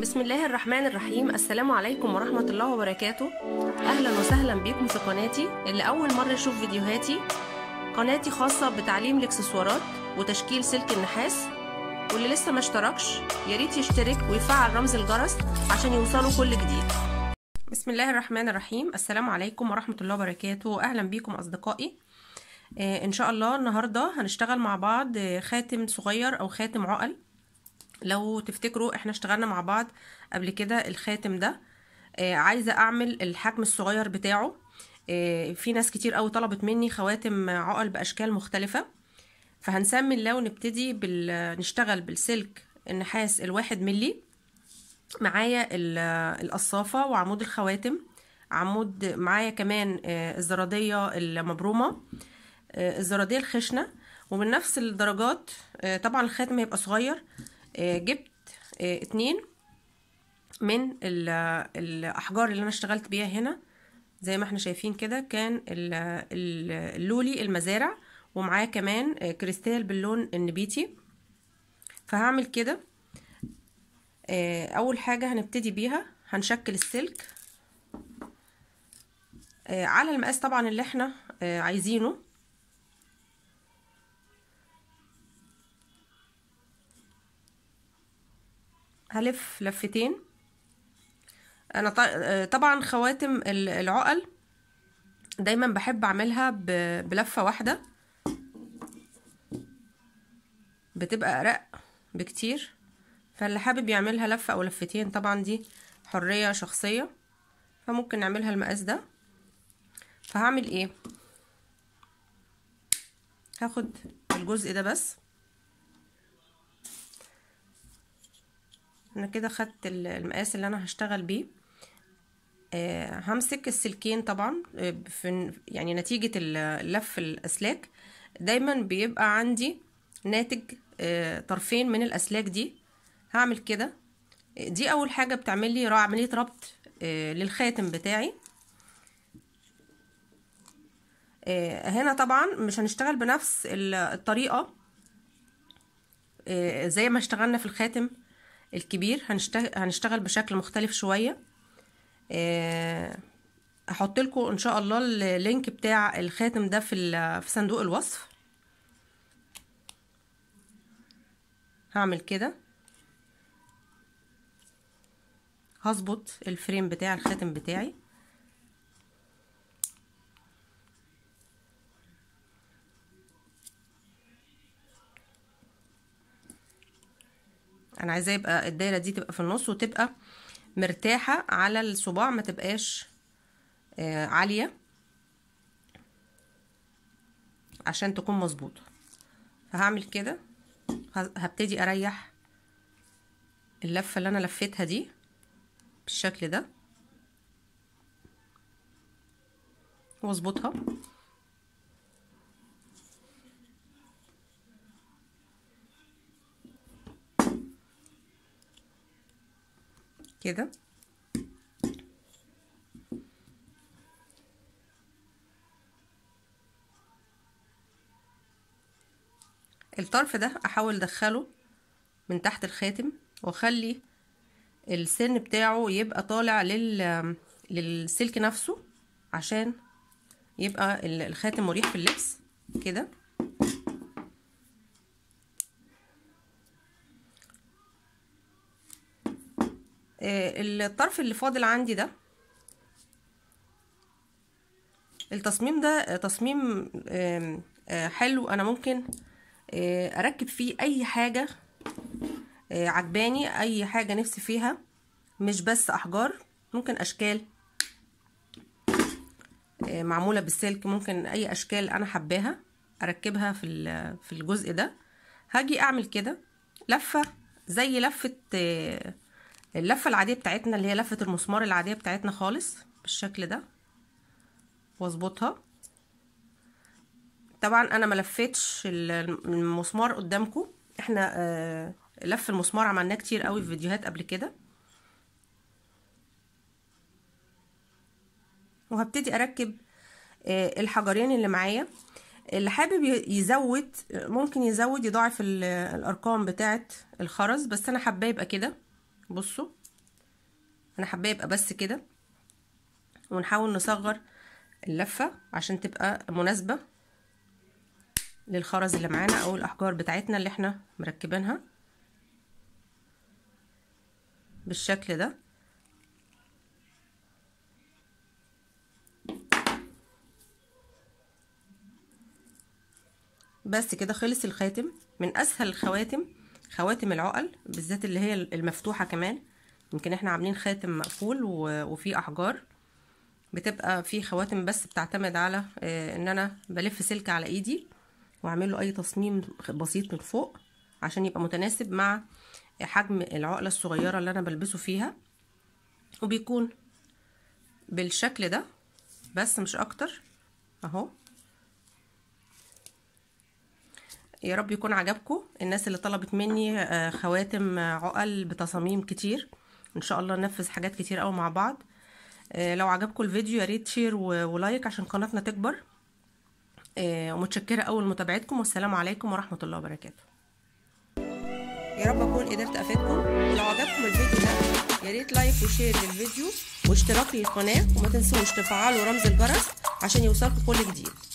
بسم الله الرحمن الرحيم السلام عليكم ورحمة الله وبركاته أهلا وسهلا بيكم في قناتي اللي أول مرة يشوف فيديوهاتي قناتي خاصة بتعليم الاكسسوارات وتشكيل سلك النحاس واللي لسه ما اشتركش ياريت يشترك ويفعل رمز الجرس عشان يوصله كل جديد بسم الله الرحمن الرحيم السلام عليكم ورحمة الله وبركاته أهلا بيكم أصدقائي آه إن شاء الله النهاردة هنشتغل مع بعض آه، خاتم صغير أو خاتم عقل لو تفتكروا احنا اشتغلنا مع بعض قبل كده الخاتم ده آه عايزه اعمل الحجم الصغير بتاعه آه في ناس كتير قوي طلبت مني خواتم عقل باشكال مختلفه فهنسمي اللون ونبتدي بال... نشتغل بالسلك النحاس الواحد ملي معايا القصافه وعمود الخواتم عمود معايا كمان آه الزراديه المبرومه آه، الزراديه الخشنه ومن نفس الدرجات آه، طبعا الخاتم هيبقى صغير آه، جبت آه، اتنين من الأحجار اللي أنا اشتغلت بيها هنا زي ما احنا شايفين كده كان اللولي المزارع ومعاه كمان آه، كريستال باللون النبيتي فهعمل كده أول حاجة هنبتدي بيها هنشكل السلك على المقاس طبعا اللي احنا عايزينه هلف لفتين انا طبعا خواتم العقل دايما بحب اعملها بلفه واحده بتبقى ارق بكتير فاللي حابب يعملها لفه او لفتين طبعا دي حريه شخصيه فممكن نعملها المقاس ده فهعمل ايه هاخد الجزء ده بس انا كده خدت المقاس اللي انا هشتغل بيه آه همسك السلكين طبعا آه، في يعني نتيجة لف الأسلاك دايما بيبقى عندي ناتج آه طرفين من الأسلاك دي هعمل كده دي أول حاجة بتعمل لي عملية ربط آه للخاتم بتاعي آه، هنا طبعا مش هنشتغل بنفس الطريقة آه، زي ما اشتغلنا في الخاتم الكبير هنشتغل بشكل مختلف شوية احط آه، لكم ان شاء الله اللينك بتاع الخاتم ده في في صندوق الوصف هعمل كده هظبط الفريم بتاع الخاتم بتاعي انا عايزاه يبقى الدايره دي تبقى في النص وتبقى مرتاحه على الصباع ما تبقاش آه، عاليه عشان تكون مظبوطه فهعمل كده هبتدي اريح اللفه اللي انا لفيتها دي بالشكل ده واظبطها كده الطرف ده احاول ادخله من تحت الخاتم واخلي السن بتاعه يبقى طالع لل للسلك نفسه عشان يبقى الخاتم مريح في اللبس كده آه، الطرف اللي فاضل عندي ده التصميم ده آه، تصميم آه، حلو انا ممكن اركب فيه اي حاجه عجباني اي حاجه نفسي فيها مش بس احجار ممكن اشكال معموله بالسلك ممكن اي اشكال انا حباها اركبها في الجزء ده هاجي اعمل كده لفه زي لفه اللفه العاديه بتاعتنا اللي هي لفه المسمار العاديه بتاعتنا خالص بالشكل ده واظبطها طبعا انا ما لفتش المسمار قدامكم احنا آه، لف المسمار عملناه كتير قوي في فيديوهات قبل كده وهبتدي اركب آه، الحجرين اللي معايا اللي حابب يزود ممكن يزود يضاعف الارقام بتاعت الخرز بس انا حابه يبقى كده بصوا انا حابه يبقى بس كده ونحاول نصغر اللفه عشان تبقى مناسبه للخرز اللي معانا او الاحجار بتاعتنا اللي احنا مركبينها بالشكل ده بس كده خلص الخاتم من اسهل الخواتم خواتم العقل بالذات اللي هي المفتوحه كمان يمكن احنا عاملين خاتم مقفول وفيه احجار بتبقى في خواتم بس بتعتمد على آه، ان انا بلف سلك على ايدي واعمل له اي تصميم بسيط من فوق عشان يبقى متناسب مع حجم العقله الصغيره اللي انا بلبسه فيها وبيكون بالشكل ده بس مش اكتر اهو يا رب يكون عجبكم الناس اللي طلبت مني آه، خواتم آه، عقل بتصاميم كتير ان شاء الله ننفذ حاجات كتير قوي مع بعض آه، لو عجبكم الفيديو يا ريت شير ولايك عشان قناتنا تكبر ومتشكره اول متابعتكم والسلام عليكم ورحمه الله وبركاته يا رب اكون قدرت افيدكم لو عجبكم الفيديو ده يا ريت لايك وشير للفيديو واشتراك للقناه وما تنسوش تفعلوا رمز الجرس عشان يوصلكم كل جديد